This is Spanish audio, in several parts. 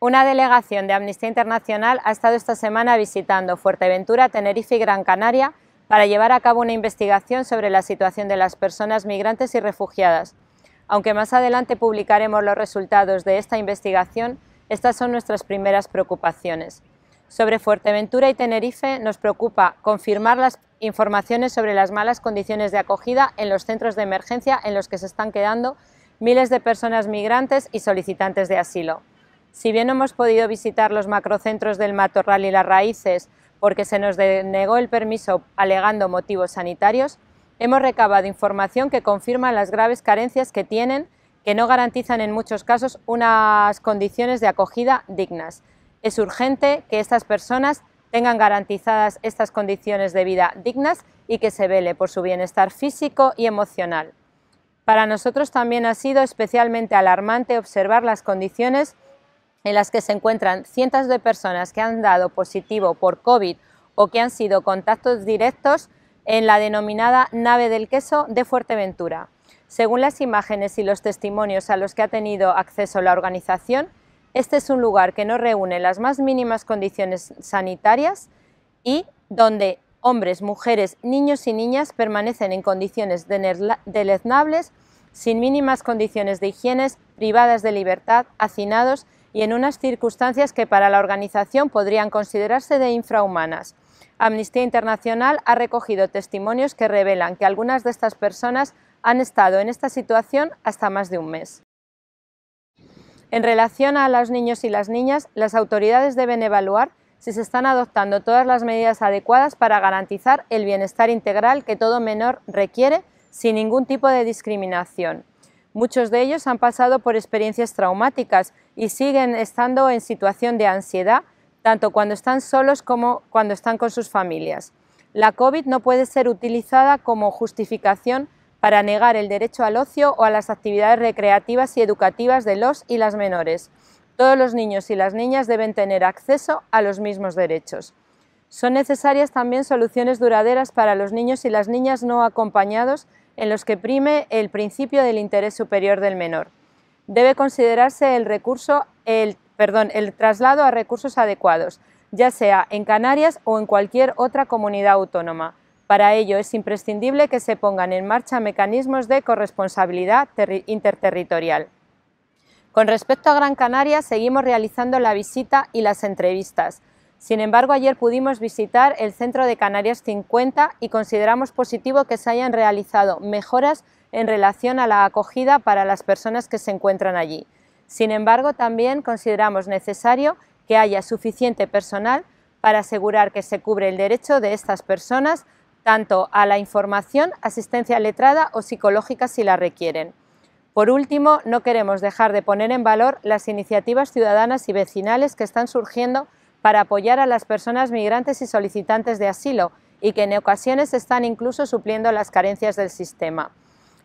Una delegación de Amnistía Internacional ha estado esta semana visitando Fuerteventura, Tenerife y Gran Canaria para llevar a cabo una investigación sobre la situación de las personas migrantes y refugiadas. Aunque más adelante publicaremos los resultados de esta investigación, estas son nuestras primeras preocupaciones. Sobre Fuerteventura y Tenerife nos preocupa confirmar las informaciones sobre las malas condiciones de acogida en los centros de emergencia en los que se están quedando miles de personas migrantes y solicitantes de asilo. Si bien no hemos podido visitar los macrocentros del matorral y las raíces porque se nos denegó el permiso alegando motivos sanitarios, hemos recabado información que confirma las graves carencias que tienen, que no garantizan en muchos casos unas condiciones de acogida dignas. Es urgente que estas personas tengan garantizadas estas condiciones de vida dignas y que se vele por su bienestar físico y emocional. Para nosotros también ha sido especialmente alarmante observar las condiciones en las que se encuentran cientos de personas que han dado positivo por COVID o que han sido contactos directos en la denominada nave del queso de Fuerteventura. Según las imágenes y los testimonios a los que ha tenido acceso la organización, este es un lugar que no reúne las más mínimas condiciones sanitarias y donde hombres, mujeres, niños y niñas permanecen en condiciones deleznables, sin mínimas condiciones de higiene, privadas de libertad, hacinados y en unas circunstancias que para la organización podrían considerarse de infrahumanas. Amnistía Internacional ha recogido testimonios que revelan que algunas de estas personas han estado en esta situación hasta más de un mes. En relación a los niños y las niñas, las autoridades deben evaluar si se están adoptando todas las medidas adecuadas para garantizar el bienestar integral que todo menor requiere sin ningún tipo de discriminación. Muchos de ellos han pasado por experiencias traumáticas y siguen estando en situación de ansiedad, tanto cuando están solos como cuando están con sus familias. La COVID no puede ser utilizada como justificación para negar el derecho al ocio o a las actividades recreativas y educativas de los y las menores. Todos los niños y las niñas deben tener acceso a los mismos derechos. Son necesarias también soluciones duraderas para los niños y las niñas no acompañados en los que prime el principio del interés superior del menor. Debe considerarse el, recurso, el, traslado a recursos adecuados, ya sea en Canarias o en cualquier otra comunidad autónoma. Para ello es imprescindible que se pongan en marcha mecanismos de corresponsabilidad interterritorial. Con respecto a Gran Canaria, seguimos realizando la visita y las entrevistas. Sin embargo, ayer pudimos visitar el centro de Canarias 50 y consideramos positivo que se hayan realizado mejoras en relación a la acogida para las personas que se encuentran allí. Sin embargo, también consideramos necesario que haya suficiente personal para asegurar que se cubre el derecho de estas personas tanto a la información, asistencia letrada o psicológica si la requieren. Por último, no queremos dejar de poner en valor las iniciativas ciudadanas y vecinales que están surgiendo para apoyar a las personas migrantes y solicitantes de asilo y que en ocasiones están incluso supliendo las carencias del sistema.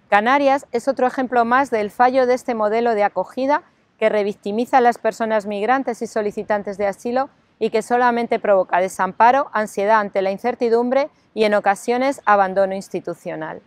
Canarias es otro ejemplo más del fallo de este modelo de acogida que revictimiza a las personas migrantes y solicitantes de asilo y que solamente provoca desamparo, ansiedad ante la incertidumbre y en ocasiones abandono institucional.